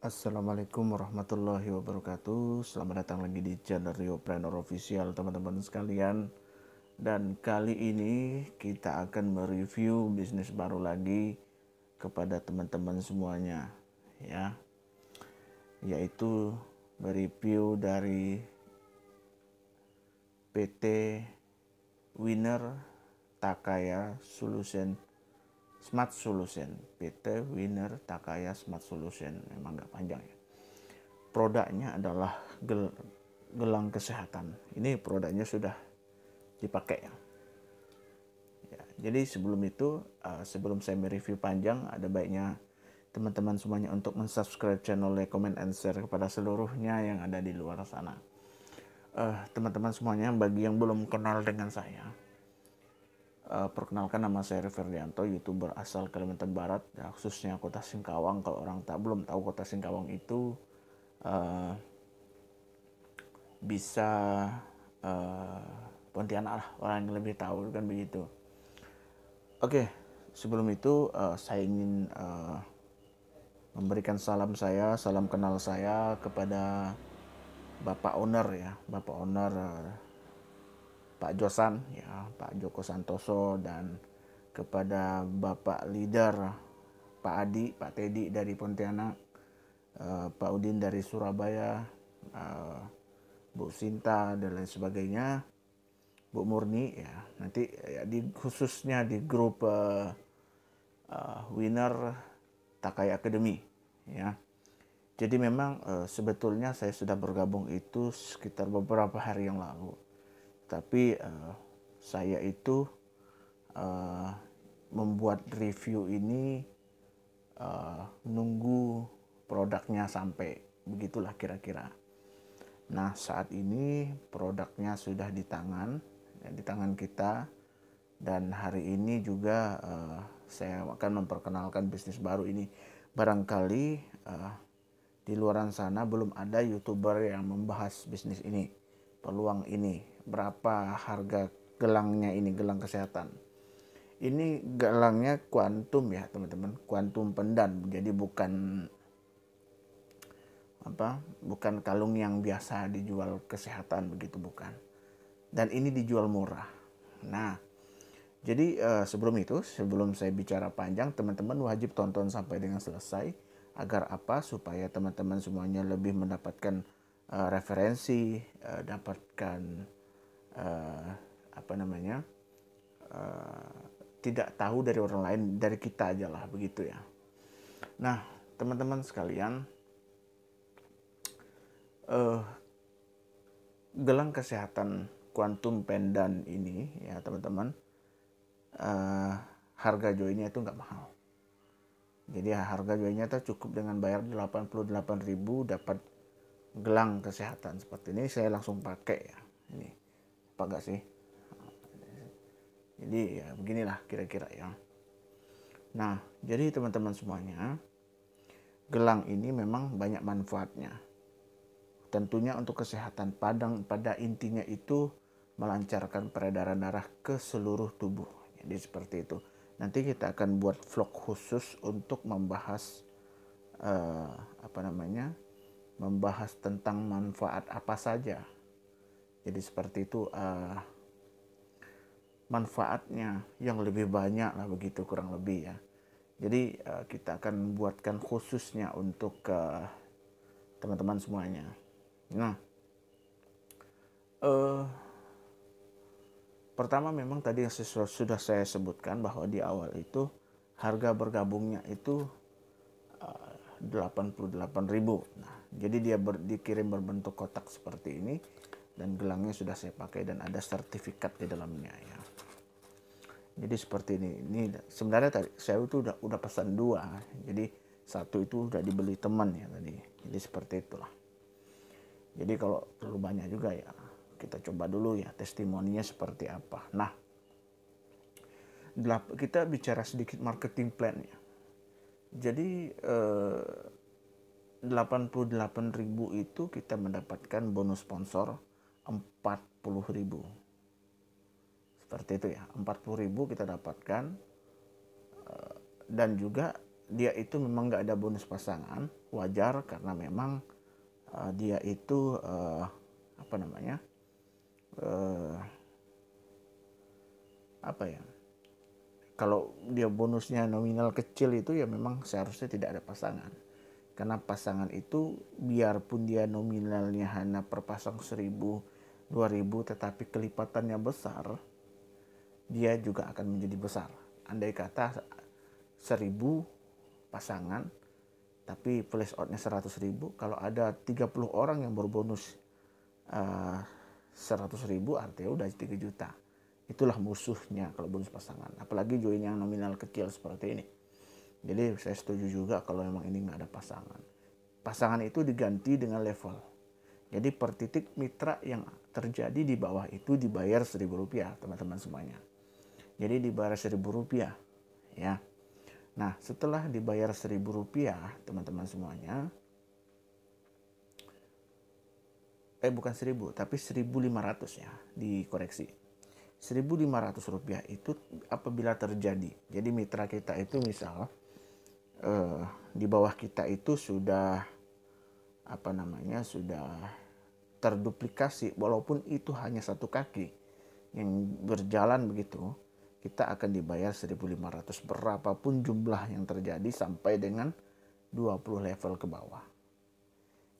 Assalamualaikum warahmatullahi wabarakatuh Selamat datang lagi di channel Rio Planner Official teman-teman sekalian Dan kali ini kita akan mereview bisnis baru lagi kepada teman-teman semuanya ya Yaitu mereview dari PT Winner Takaya Solution Smart Solution PT Winner Takaya Smart Solution memang nggak panjang ya produknya adalah gel, gelang kesehatan ini produknya sudah dipakai ya, ya jadi sebelum itu uh, sebelum saya mereview panjang ada baiknya teman-teman semuanya untuk mensubscribe channel like, comment and share kepada seluruhnya yang ada di luar sana eh, teman-teman uh, teman -teman semuanya bagi yang belum kenal dengan saya Eh, perkenalkan nama saya Ferdianto, youtuber asal Kalimantan Barat, ya, khususnya Kota Singkawang. Kalau orang tak belum tahu Kota Singkawang itu uh, bisa uh, Pontianak lah orang yang lebih tahu kan begitu. Oke, okay, sebelum itu uh, saya ingin uh, memberikan salam saya, salam kenal saya kepada Bapak Owner ya, Bapak Owner. Uh, Pak Josan ya Pak Joko Santoso dan kepada Bapak Leader Pak Adi Pak Teddy dari Pontianak eh, Pak Udin dari Surabaya eh, Bu Sinta dan lain sebagainya Bu Murni ya nanti ya, di khususnya di grup eh, eh, winner takay Academy ya jadi memang eh, sebetulnya saya sudah bergabung itu sekitar beberapa hari yang lalu tapi uh, saya itu uh, membuat review ini uh, nunggu produknya sampai begitulah kira-kira. Nah saat ini produknya sudah di tangan, ya, di tangan kita dan hari ini juga uh, saya akan memperkenalkan bisnis baru ini. Barangkali uh, di luaran sana belum ada youtuber yang membahas bisnis ini, peluang ini berapa harga gelangnya ini gelang kesehatan ini gelangnya kuantum ya teman-teman kuantum pendan jadi bukan apa bukan kalung yang biasa dijual kesehatan begitu bukan dan ini dijual murah nah jadi uh, sebelum itu sebelum saya bicara panjang teman-teman wajib tonton sampai dengan selesai agar apa supaya teman-teman semuanya lebih mendapatkan uh, referensi uh, dapatkan uh, apa namanya uh, tidak tahu dari orang lain dari kita aja lah begitu ya nah teman-teman sekalian uh, gelang kesehatan quantum pendan ini ya teman-teman uh, harga joinnya itu nggak mahal jadi harga joinnya itu cukup dengan bayar 88.000 dapat gelang kesehatan seperti ini saya langsung pakai ya ini apa enggak sih jadi ya beginilah kira-kira ya nah jadi teman-teman semuanya gelang ini memang banyak manfaatnya tentunya untuk kesehatan padang pada intinya itu melancarkan peredaran darah ke seluruh tubuh jadi seperti itu nanti kita akan buat vlog khusus untuk membahas uh, apa namanya membahas tentang manfaat apa saja jadi seperti itu uh, manfaatnya yang lebih banyak lah begitu kurang lebih ya jadi uh, kita akan buatkan khususnya untuk uh, teman-teman semuanya nah uh, pertama memang tadi yang sudah saya sebutkan bahwa di awal itu harga bergabungnya itu uh, 88.000 nah jadi dia ber, dikirim berbentuk kotak seperti ini dan gelangnya sudah saya pakai dan ada sertifikat di dalamnya ya jadi seperti ini ini sebenarnya tadi saya itu udah udah pesan dua jadi satu itu udah dibeli teman ya tadi jadi seperti itulah jadi kalau terlalu banyak juga ya kita coba dulu ya testimoninya seperti apa nah kita bicara sedikit marketing plan ya jadi eh, 88.000 itu kita mendapatkan bonus sponsor 40.000 seperti itu ya 40.000 kita dapatkan eh, dan juga dia itu memang nggak ada bonus pasangan wajar karena memang eh, dia itu eh, apa namanya apa ya kalau dia bonusnya nominal kecil itu ya memang seharusnya tidak ada pasangan karena pasangan itu biarpun dia nominalnya hanya per pasang seribu 2000 tetapi kelipatannya besar, dia juga akan menjadi besar. Andai kata 1000 pasangan tapi place outnya 100 ribu kalau ada 30 orang yang berbonus uh, eh, 100 ribu artinya udah 3 juta itulah musuhnya kalau bonus pasangan apalagi join yang nominal kecil seperti ini jadi saya setuju juga kalau memang ini nggak ada pasangan pasangan itu diganti dengan level jadi per titik mitra yang terjadi di bawah itu dibayar seribu rupiah teman-teman semuanya. Jadi dibayar seribu rupiah ya. Nah setelah dibayar seribu rupiah teman-teman semuanya. Eh bukan seribu tapi seribu lima ratus ya dikoreksi. Seribu lima ratus rupiah itu apabila terjadi. Jadi mitra kita itu misal eh, di bawah kita itu sudah apa namanya sudah terduplikasi walaupun itu hanya satu kaki yang berjalan begitu kita akan dibayar 1500 berapapun jumlah yang terjadi sampai dengan 20 level ke bawah.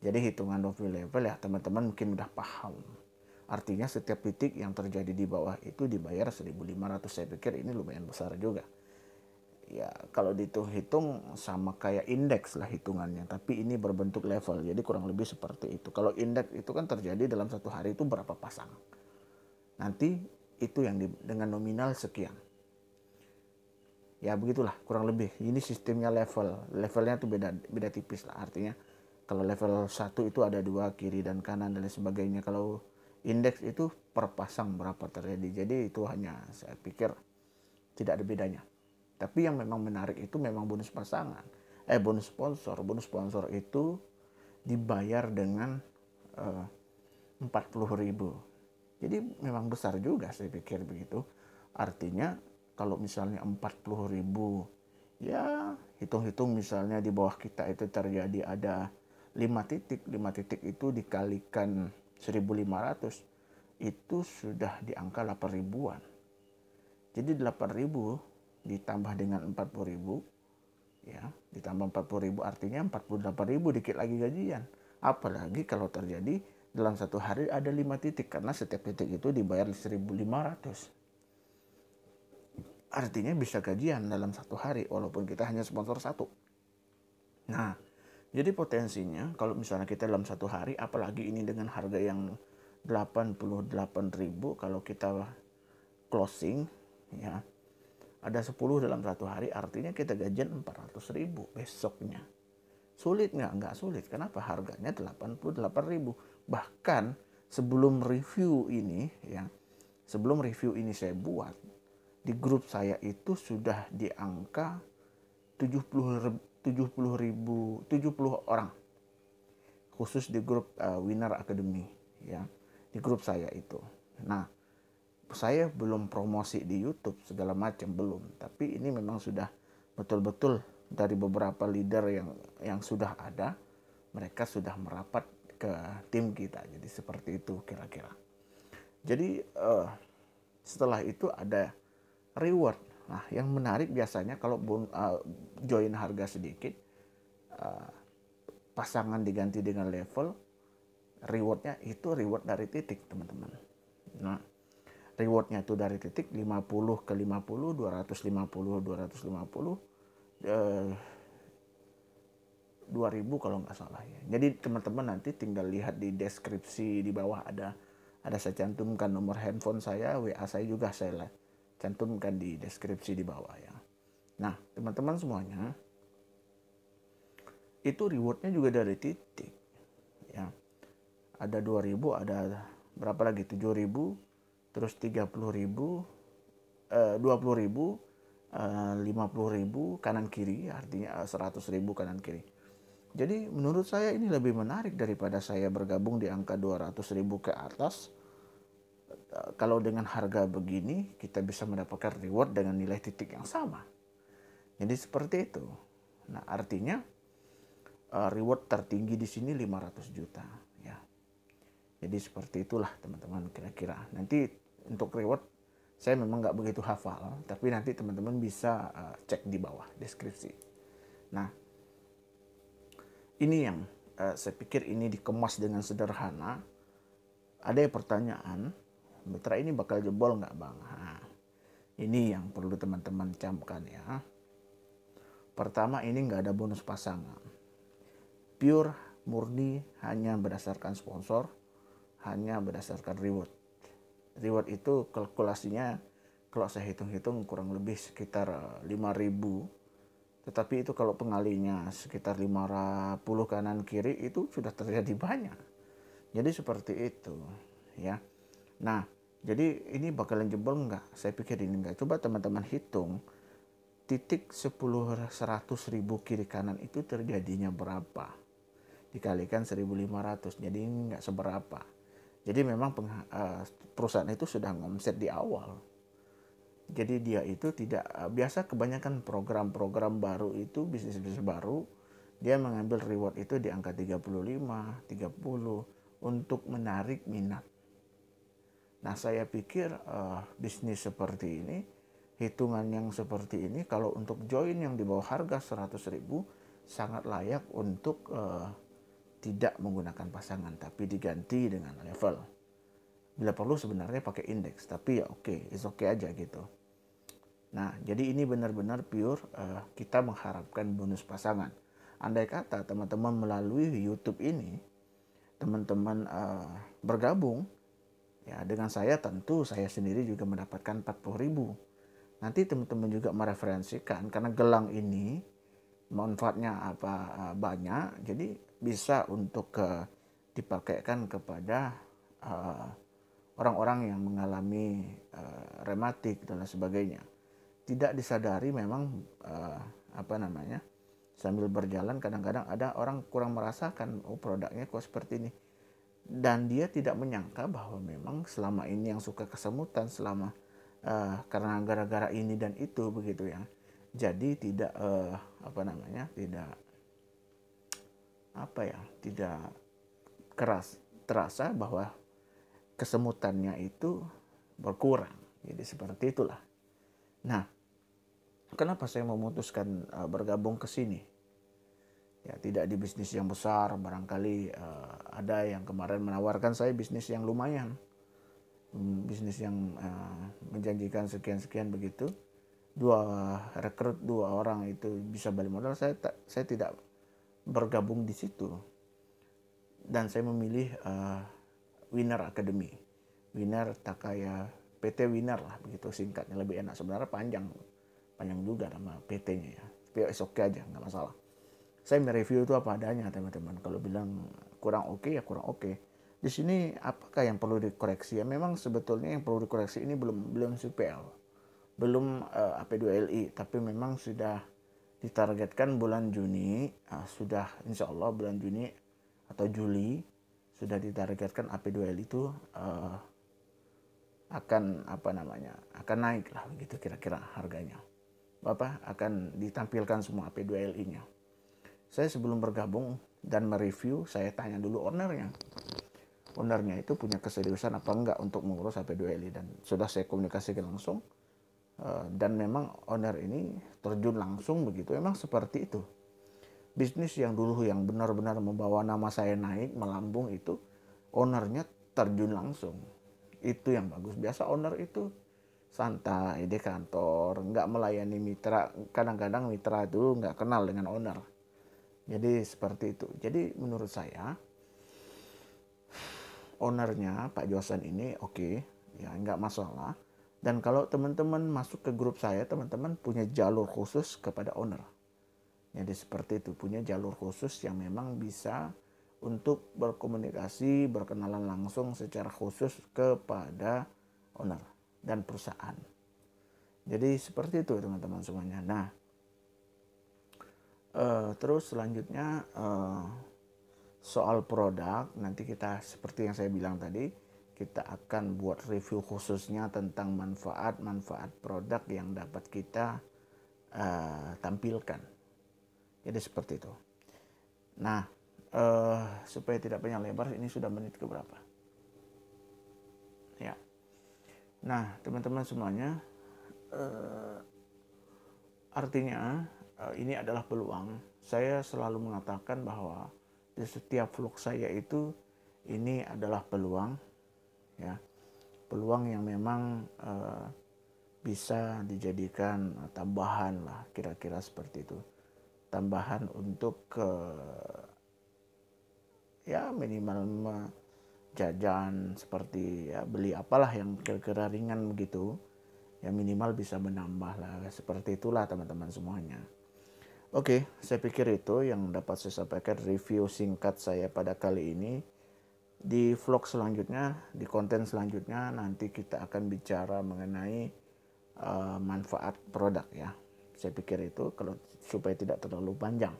Jadi hitungan 20 level ya teman-teman mungkin udah paham. Artinya setiap titik yang terjadi di bawah itu dibayar 1500 saya pikir ini lumayan besar juga ya kalau dihitung-hitung sama kayak indeks lah hitungannya tapi ini berbentuk level jadi kurang lebih seperti itu kalau indeks itu kan terjadi dalam satu hari itu berapa pasang nanti itu yang di, dengan nominal sekian ya begitulah kurang lebih ini sistemnya level levelnya tuh beda beda tipis lah artinya kalau level satu itu ada dua kiri dan kanan dan sebagainya kalau indeks itu per pasang berapa terjadi jadi itu hanya saya pikir tidak ada bedanya tapi yang memang menarik itu memang bonus pasangan. Eh bonus sponsor. Bonus sponsor itu dibayar dengan eh, 40 ribu. Jadi memang besar juga saya pikir begitu. Artinya kalau misalnya 40 ribu ya hitung-hitung misalnya di bawah kita itu terjadi ada 5 titik. 5 titik itu dikalikan 1500 itu sudah di angka 8 ribuan. Jadi 8 ribu ditambah dengan 40 ribu ya ditambah 40 ribu artinya 48 ribu dikit lagi gajian apalagi kalau terjadi dalam satu hari ada lima titik karena setiap titik itu dibayar 1.500 artinya bisa gajian dalam satu hari walaupun kita hanya sponsor satu nah jadi potensinya kalau misalnya kita dalam satu hari apalagi ini dengan harga yang 88.000 kalau kita closing ya ada 10 dalam satu hari artinya kita gajian 400 ribu besoknya. Sulit nggak? Nggak sulit. Kenapa? Harganya 88 ribu. Bahkan sebelum review ini ya, sebelum review ini saya buat, di grup saya itu sudah di angka 70 70 ribu 70 orang khusus di grup uh, Winner Academy ya di grup saya itu. Nah, saya belum promosi di YouTube segala macam belum tapi ini memang sudah betul-betul dari beberapa leader yang yang sudah ada mereka sudah merapat ke tim kita jadi seperti itu kira-kira jadi uh, setelah itu ada reward nah yang menarik biasanya kalau bon, uh, eh, join harga sedikit uh, pasangan diganti dengan level rewardnya itu reward dari titik teman-teman nah rewardnya itu dari titik 50 ke 50, 250, 250, eh, 2000 kalau nggak salah ya. Jadi teman-teman nanti tinggal lihat di deskripsi di bawah ada ada saya cantumkan nomor handphone saya, WA saya juga saya lah cantumkan di deskripsi di bawah ya. Nah teman-teman semuanya itu rewardnya juga dari titik ya. Ada 2000, ada berapa lagi 7000, terus 30 ribu, eh, 20 ribu, eh, 50 ribu kanan kiri, artinya 100 eh, ribu kanan kiri. Jadi menurut saya ini lebih menarik daripada saya bergabung di angka 200 ribu ke atas. Eh, kalau dengan harga begini kita bisa mendapatkan reward dengan nilai titik yang sama. Jadi seperti itu. Nah artinya eh, reward tertinggi di sini 500 juta. Ya. Jadi seperti itulah teman-teman kira-kira. Nanti untuk reward saya memang nggak begitu hafal, tapi nanti teman-teman bisa uh, cek di bawah deskripsi. Nah, ini yang uh, saya pikir ini dikemas dengan sederhana. Ada pertanyaan, mitra ini bakal jebol nggak bang? Nah, ini yang perlu teman-teman camkan ya. Pertama ini nggak ada bonus pasangan. Pure, murni, hanya berdasarkan sponsor, hanya berdasarkan reward reward itu kalkulasinya kalau saya hitung-hitung kurang lebih sekitar 5000 eh, tetapi itu kalau pengalinya sekitar 50 kanan kiri itu sudah terjadi banyak jadi seperti itu ya nah jadi ini bakalan jebol nggak saya pikir ini nggak coba teman-teman hitung titik 10 100 ribu kiri kanan itu terjadinya berapa dikalikan 1500 jadi nggak seberapa jadi memang peng, uh, eh, perusahaan itu sudah ngomset di awal. Jadi dia itu tidak uh, biasa kebanyakan program-program baru itu bisnis-bisnis baru dia mengambil reward itu di angka 35, 30 untuk menarik minat. Nah, saya pikir uh, bisnis seperti ini, hitungan yang seperti ini kalau untuk join yang di bawah harga 100.000 sangat layak untuk uh, tidak menggunakan pasangan tapi diganti dengan level. Bila perlu sebenarnya pakai indeks tapi ya oke, okay, oke okay aja gitu. Nah, jadi ini benar-benar pure uh, kita mengharapkan bonus pasangan. Andai kata teman-teman melalui YouTube ini teman-teman uh, bergabung ya dengan saya tentu saya sendiri juga mendapatkan 40.000. Nanti teman-teman juga mereferensikan karena gelang ini manfaatnya apa eh, banyak jadi bisa untuk ke, dipakaikan kepada eh, orang-orang uh, yang mengalami uh, rematik dan lain sebagainya. Tidak disadari memang uh, apa namanya sambil berjalan kadang-kadang ada orang kurang merasakan oh produknya kok seperti ini dan dia tidak menyangka bahwa memang selama ini yang suka kesemutan selama uh, karena gara-gara ini dan itu begitu ya jadi tidak uh, apa namanya tidak apa ya tidak keras terasa bahwa kesemutannya itu berkurang jadi seperti itulah nah kenapa saya memutuskan uh, bergabung ke sini ya tidak di bisnis yang besar barangkali uh, ada yang kemarin menawarkan saya bisnis yang lumayan hmm, bisnis yang uh, menjanjikan sekian-sekian begitu dua rekrut dua orang itu bisa balik modal saya tak saya tidak bergabung di situ dan saya memilih uh, Winner Academy Winner Takaya PT Winner lah begitu singkatnya lebih enak sebenarnya panjang panjang juga nama PT-nya ya tapi oke okay aja nggak masalah saya mereview itu apa adanya teman-teman kalau bilang kurang oke okay, ya kurang oke okay. di sini apakah yang perlu dikoreksi ya memang sebetulnya yang perlu dikoreksi ini belum belum CPL belum uh, eh, AP2LI tapi memang sudah ditargetkan bulan Juni nah, sudah insya Allah bulan Juni atau Juli sudah ditargetkan AP2L itu uh, akan apa namanya akan naik lah begitu kira-kira harganya Bapak akan ditampilkan semua ap 2 l nya saya sebelum bergabung dan mereview saya tanya dulu ownernya ownernya itu punya keseriusan apa enggak untuk mengurus ap 2 l dan sudah saya komunikasikan langsung Eh, dan memang owner ini terjun langsung begitu memang seperti itu bisnis yang dulu yang benar-benar membawa nama saya naik melambung itu ownernya terjun langsung itu yang bagus biasa owner itu santai di kantor nggak melayani mitra kadang-kadang mitra itu nggak kenal dengan owner jadi seperti itu jadi menurut saya ownernya Pak Josan ini oke okay, ya nggak masalah dan kalau teman-teman masuk ke grup saya, teman-teman punya jalur khusus kepada owner. Jadi seperti itu, punya jalur khusus yang memang bisa untuk berkomunikasi, berkenalan langsung secara khusus kepada owner dan perusahaan. Jadi seperti itu teman-teman semuanya. Nah, uh, terus selanjutnya uh, soal produk nanti kita seperti yang saya bilang tadi, kita akan buat review khususnya tentang manfaat-manfaat produk yang dapat kita uh, tampilkan. Jadi seperti itu. Nah, uh, supaya tidak banyak lebar, ini sudah menit ke berapa? Ya. Nah, teman-teman semuanya, uh, artinya uh, ini adalah peluang. Saya selalu mengatakan bahwa di setiap vlog saya itu ini adalah peluang ya peluang yang memang uh, bisa dijadikan eh, tambahan lah kira-kira seperti itu tambahan untuk uh, ya minimal jajan seperti ya beli apalah yang kira-kira ringan begitu ya minimal bisa menambah lah seperti itulah teman-teman semuanya oke saya pikir itu yang dapat saya sampaikan review singkat saya pada kali ini di vlog selanjutnya, di konten selanjutnya nanti kita akan bicara mengenai uh, manfaat produk ya. Saya pikir itu kalau supaya tidak terlalu panjang.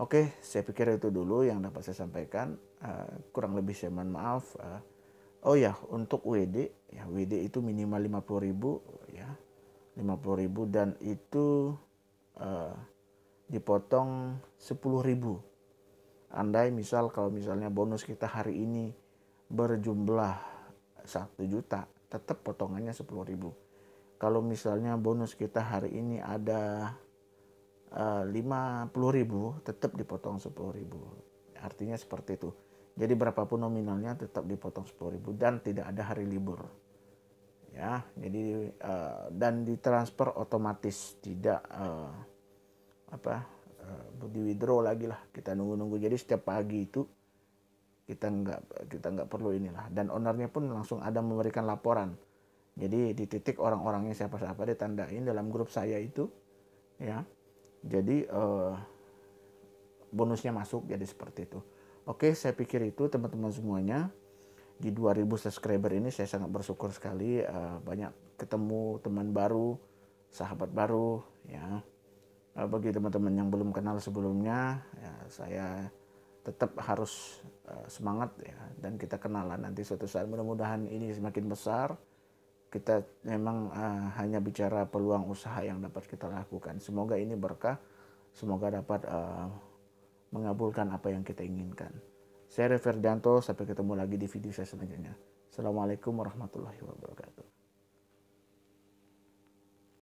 Oke, saya pikir itu dulu yang dapat saya sampaikan. Uh, kurang lebih saya mohon maaf. Uh, oh ya, untuk WD, ya WD itu minimal 50.000 ya. 50.000 dan itu uh, dipotong 10.000 andai misal kalau misalnya bonus kita hari ini berjumlah satu juta tetap potongannya sepuluh ribu kalau misalnya bonus kita hari ini ada eh, lima puluh ribu tetap dipotong sepuluh ribu artinya seperti itu jadi berapapun nominalnya tetap dipotong sepuluh ribu dan tidak ada hari libur ya jadi uh, dan ditransfer otomatis tidak uh, apa Eh, di withdraw lagi lah kita nunggu-nunggu jadi setiap pagi itu kita nggak kita nggak perlu inilah dan ownernya pun langsung ada memberikan laporan jadi di titik orang-orangnya siapa-siapa ditandain dalam grup saya itu ya jadi uh, bonusnya masuk jadi seperti itu oke saya pikir itu teman-teman semuanya di 2000 subscriber ini saya sangat bersyukur sekali uh, banyak ketemu teman baru sahabat baru ya Eh, bagi teman-teman yang belum kenal sebelumnya ya, saya tetap harus eh, semangat ya dan kita kenalan nanti suatu saat mudah-mudahan ini semakin besar kita memang uh, hanya bicara peluang usaha yang dapat kita lakukan semoga ini berkah semoga dapat uh, mengabulkan apa yang kita inginkan saya Reverdianto sampai ketemu lagi di video saya selanjutnya Assalamualaikum warahmatullahi wabarakatuh